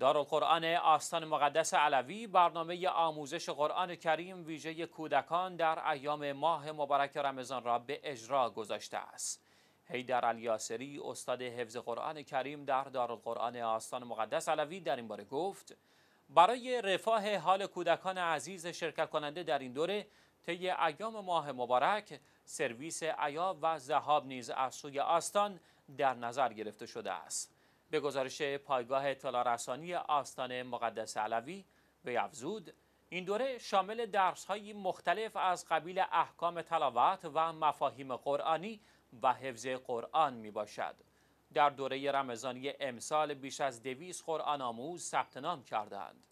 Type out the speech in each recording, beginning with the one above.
دارالقرآن آستان مقدس علوی برنامه آموزش قرآن کریم ویژه کودکان در ایام ماه مبارک رمضان را به اجرا گذاشته است. حیدر الیاسری استاد حفظ قرآن کریم در دارالقرآن آستان مقدس علوی در این باره گفت برای رفاه حال کودکان عزیز شرکت کننده در این دوره طی ایام ماه مبارک سرویس عیاب و زهاب نیز از سوی آستان در نظر گرفته شده است. به گزارش پایگاه اطلاع رسانی آستان مقدس علوی به افزود این دوره شامل درس های مختلف از قبیل احکام تلاوت و مفاهیم قرآنی و حفظ قرآن می باشد. در دوره رمضانی امسال بیش از دویست قرآن آموز ثبت نام کردند.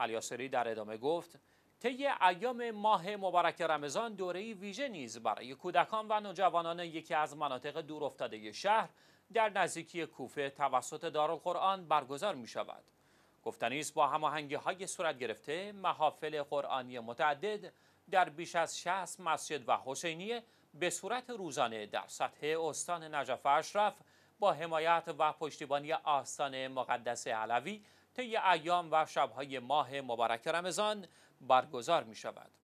علیاسری در ادامه گفت طی ایام ماه مبارک رمضان دوره ویژه نیز برای کودکان و نوجوانان یکی از مناطق دورافتاده شهر در نزدیکی کوفه توسط دارالقرآن برگزار می شود. گفتنیست با هماهنگی های صورت گرفته محافل قرآنی متعدد در بیش از 60 مسجد و حسینیه به صورت روزانه در سطح استان نجف اشرف با حمایت و پشتیبانی آستان مقدس علوی طی ایام و شبهای ماه مبارک رمضان برگزار می شود.